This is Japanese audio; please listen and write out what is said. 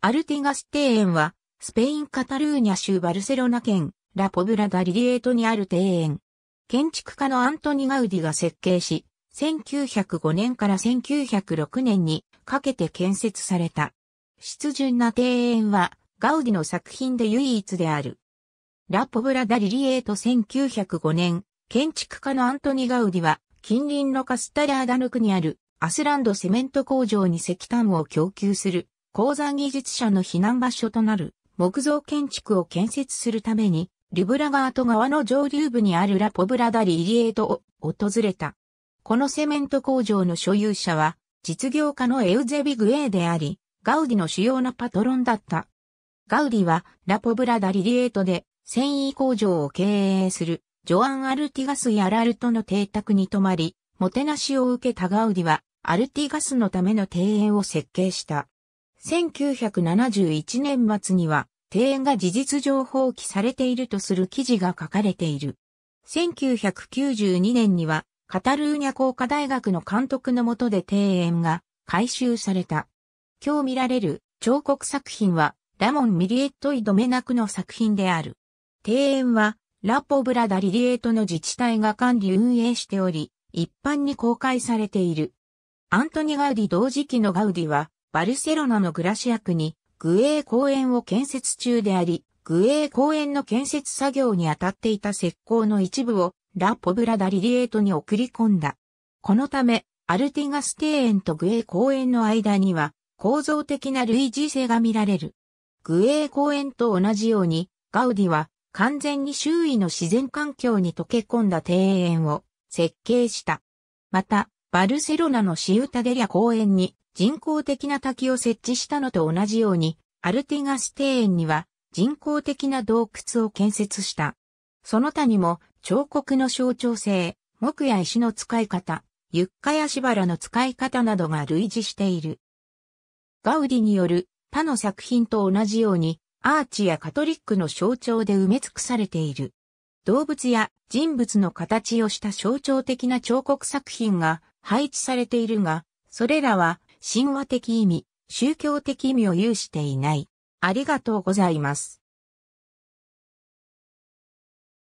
アルティガス庭園は、スペイン・カタルーニャ州バルセロナ県、ラポブラ・ダ・リリエートにある庭園。建築家のアントニ・ガウディが設計し、1905年から1906年にかけて建設された。湿潤な庭園は、ガウディの作品で唯一である。ラポブラ・ダ・リリエート1905年、建築家のアントニ・ガウディは、近隣のカスタラーダヌクにあるアスランドセメント工場に石炭を供給する鉱山技術者の避難場所となる木造建築を建設するために、リブラガート川の上流部にあるラポブラダリイエートを訪れた。このセメント工場の所有者は、実業家のエウゼビ・グエーであり、ガウディの主要なパトロンだった。ガウディは、ラポブラダリリエートで、繊維工場を経営する、ジョアン・アルティガス・やラルトの邸宅に泊まり、もてなしを受けたガウディは、アルティガスのための庭園を設計した。1971年末には庭園が事実上放棄されているとする記事が書かれている。1992年にはカタルーニャ工科大学の監督の下で庭園が回収された。今日見られる彫刻作品はラモン・ミリエット・イ・ドメナクの作品である。庭園はラポブラダ・リリエートの自治体が管理運営しており、一般に公開されている。アントニ・ガウディ同時期のガウディはバルセロナのグラシアクに、グエー公園を建設中であり、グエー公園の建設作業に当たっていた石膏の一部を、ラ・ポブラ・ダ・リリエートに送り込んだ。このため、アルティガス庭園とグエー公園の間には、構造的な類似性が見られる。グエー公園と同じように、ガウディは完全に周囲の自然環境に溶け込んだ庭園を設計した。また、バルセロナのシウタデリャ公園に人工的な滝を設置したのと同じように、アルティガス庭園には人工的な洞窟を建設した。その他にも彫刻の象徴性、木や石の使い方、床やシバラの使い方などが類似している。ガウディによる他の作品と同じように、アーチやカトリックの象徴で埋め尽くされている。動物や人物の形をした象徴的な彫刻作品が配置されているが、それらは神話的意味、宗教的意味を有していない。ありがとうございます。